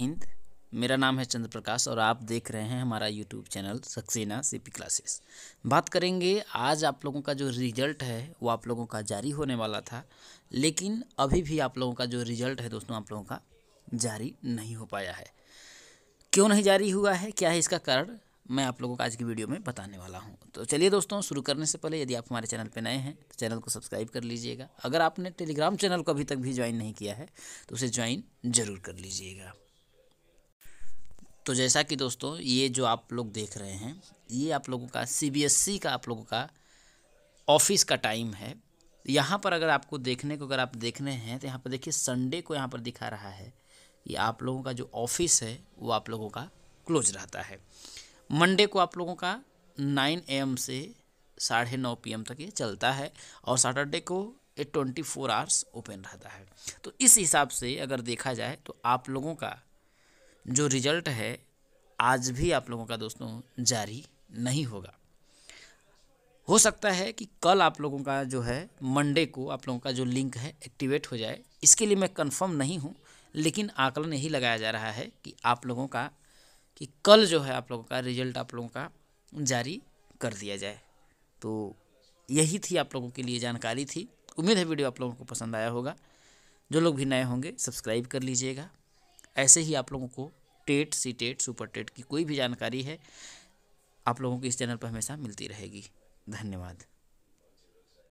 हिंद मेरा नाम है चंद्र प्रकाश और आप देख रहे हैं हमारा YouTube channel Saxena CP classes बात करेंगे आज आप लोगों का जो रिजल्ट है वो आप लोगों का जारी होने वाला था लेकिन अभी भी आप लोगों का जो रिजल्ट है दोस्तों आप लोगों का जारी नहीं हो पाया है क्यों नहीं जारी हुआ है क्या है इसका कारण मैं आप लोगों को आज की वीडियो में बताने वाला हूँ तो चलिए दोस्तों शुरू करने से पहले यदि आप हमारे चैनल पर नए हैं तो चैनल को सब्सक्राइब कर लीजिएगा अगर आपने टेलीग्राम चैनल को अभी तक भी ज्वाइन नहीं किया है तो उसे ज्वाइन जरूर कर लीजिएगा तो जैसा कि दोस्तों ये जो आप लोग देख रहे हैं ये आप लोगों का सी e का आप लोगों का ऑफिस का टाइम है यहाँ पर अगर आपको देखने को अगर आप देखने हैं तो यहाँ पर देखिए संडे को यहाँ पर दिखा रहा है ये आप लोगों का जो ऑफिस है वो आप लोगों का क्लोज रहता है मंडे को आप लोगों का नाइन एम से साढ़े नौ पी तक ये चलता है और सैटरडे को ये ट्वेंटी फोर आवर्स ओपन रहता है तो इस हिसाब से अगर देखा जाए तो आप लोगों का जो रिजल्ट है आज भी आप लोगों का दोस्तों जारी नहीं होगा हो सकता है कि कल आप लोगों का जो है मंडे को आप लोगों का जो लिंक है एक्टिवेट हो जाए इसके लिए मैं कंफर्म नहीं हूँ लेकिन आकलन यही लगाया जा रहा है कि आप लोगों का कि कल जो है आप लोगों का रिजल्ट आप लोगों का जारी कर दिया जाए तो यही थी आप लोगों के लिए जानकारी थी उम्मीद है वीडियो आप लोगों को पसंद आया होगा जो लोग भी नए होंगे सब्सक्राइब कर लीजिएगा ऐसे ही आप लोगों को TET C TET super TET की कोई भी जानकारी है आप लोगों को इस चैनल पर हमेशा मिलती रहेगी धन्यवाद